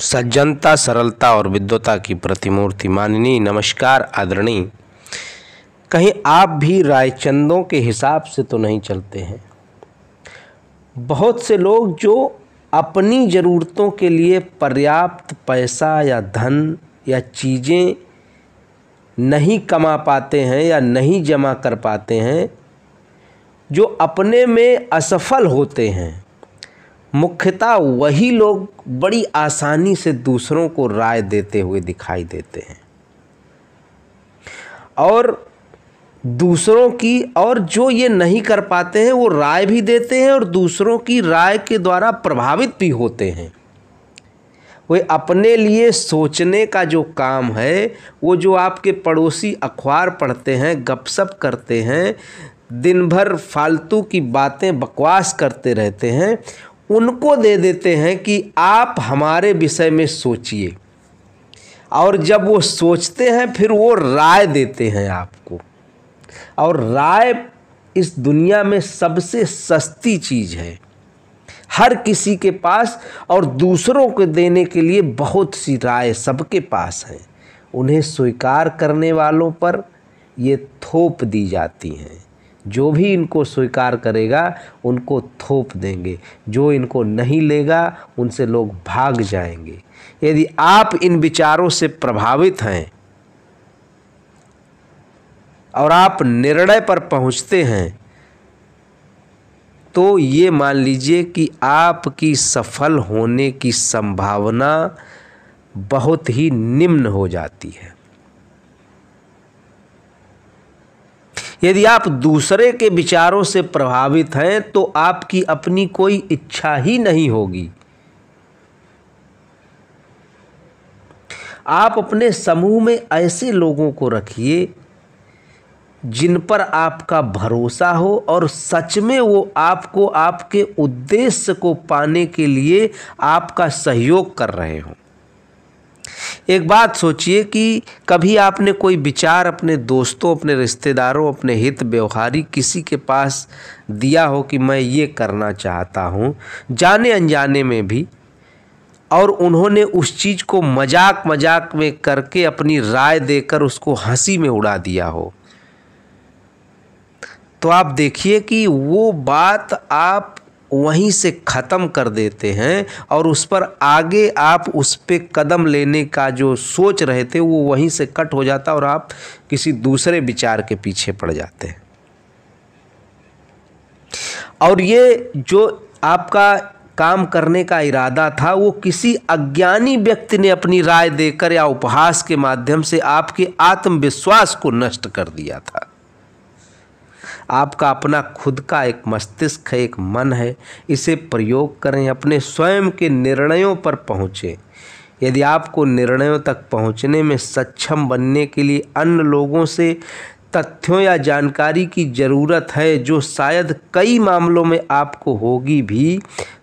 सज्जनता सरलता और विद्वता की प्रतिमूर्ति माननी नमस्कार आदरणीय कहीं आप भी रायचंदों के हिसाब से तो नहीं चलते हैं बहुत से लोग जो अपनी ज़रूरतों के लिए पर्याप्त पैसा या धन या चीज़ें नहीं कमा पाते हैं या नहीं जमा कर पाते हैं जो अपने में असफल होते हैं मुख्यतः वही लोग बड़ी आसानी से दूसरों को राय देते हुए दिखाई देते हैं और दूसरों की और जो ये नहीं कर पाते हैं वो राय भी देते हैं और दूसरों की राय के द्वारा प्रभावित भी होते हैं वे अपने लिए सोचने का जो काम है वो जो आपके पड़ोसी अखबार पढ़ते हैं गपशप करते हैं दिन भर फालतू की बातें बकवास करते रहते हैं उनको दे देते हैं कि आप हमारे विषय में सोचिए और जब वो सोचते हैं फिर वो राय देते हैं आपको और राय इस दुनिया में सबसे सस्ती चीज़ है हर किसी के पास और दूसरों को देने के लिए बहुत सी राय सबके पास हैं उन्हें स्वीकार करने वालों पर ये थोप दी जाती हैं जो भी इनको स्वीकार करेगा उनको थोप देंगे जो इनको नहीं लेगा उनसे लोग भाग जाएंगे यदि आप इन विचारों से प्रभावित हैं और आप निर्णय पर पहुंचते हैं तो ये मान लीजिए कि आपकी सफल होने की संभावना बहुत ही निम्न हो जाती है यदि आप दूसरे के विचारों से प्रभावित हैं तो आपकी अपनी कोई इच्छा ही नहीं होगी आप अपने समूह में ऐसे लोगों को रखिए जिन पर आपका भरोसा हो और सच में वो आपको आपके उद्देश्य को पाने के लिए आपका सहयोग कर रहे हों एक बात सोचिए कि कभी आपने कोई विचार अपने दोस्तों अपने रिश्तेदारों अपने हित व्यवहारी किसी के पास दिया हो कि मैं ये करना चाहता हूँ जाने अनजाने में भी और उन्होंने उस चीज़ को मजाक मजाक में करके अपनी राय देकर उसको हंसी में उड़ा दिया हो तो आप देखिए कि वो बात आप वहीं से ख़त्म कर देते हैं और उस पर आगे आप उस पर कदम लेने का जो सोच रहे थे वो वहीं से कट हो जाता और आप किसी दूसरे विचार के पीछे पड़ जाते हैं और ये जो आपका काम करने का इरादा था वो किसी अज्ञानी व्यक्ति ने अपनी राय देकर या उपहास के माध्यम से आपके आत्मविश्वास को नष्ट कर दिया था आपका अपना खुद का एक मस्तिष्क है एक मन है इसे प्रयोग करें अपने स्वयं के निर्णयों पर पहुँचें यदि आपको निर्णयों तक पहुँचने में सक्षम बनने के लिए अन्य लोगों से तथ्यों या जानकारी की ज़रूरत है जो शायद कई मामलों में आपको होगी भी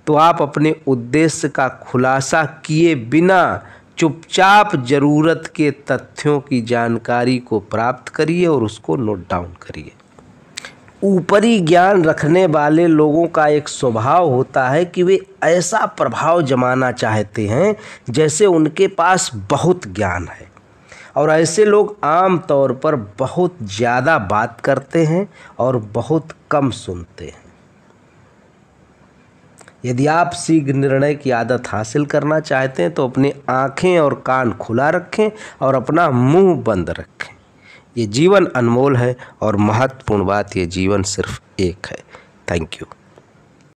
तो आप अपने उद्देश्य का खुलासा किए बिना चुपचाप ज़रूरत के तथ्यों की जानकारी को प्राप्त करिए और उसको नोट डाउन करिए ऊपरी ज्ञान रखने वाले लोगों का एक स्वभाव होता है कि वे ऐसा प्रभाव जमाना चाहते हैं जैसे उनके पास बहुत ज्ञान है और ऐसे लोग आम तौर पर बहुत ज़्यादा बात करते हैं और बहुत कम सुनते हैं यदि आप शीघ्र निर्णय की आदत हासिल करना चाहते हैं तो अपनी आँखें और कान खुला रखें और अपना मुंह बंद रखें ये जीवन अनमोल है और महत्वपूर्ण बात ये जीवन सिर्फ एक है थैंक यू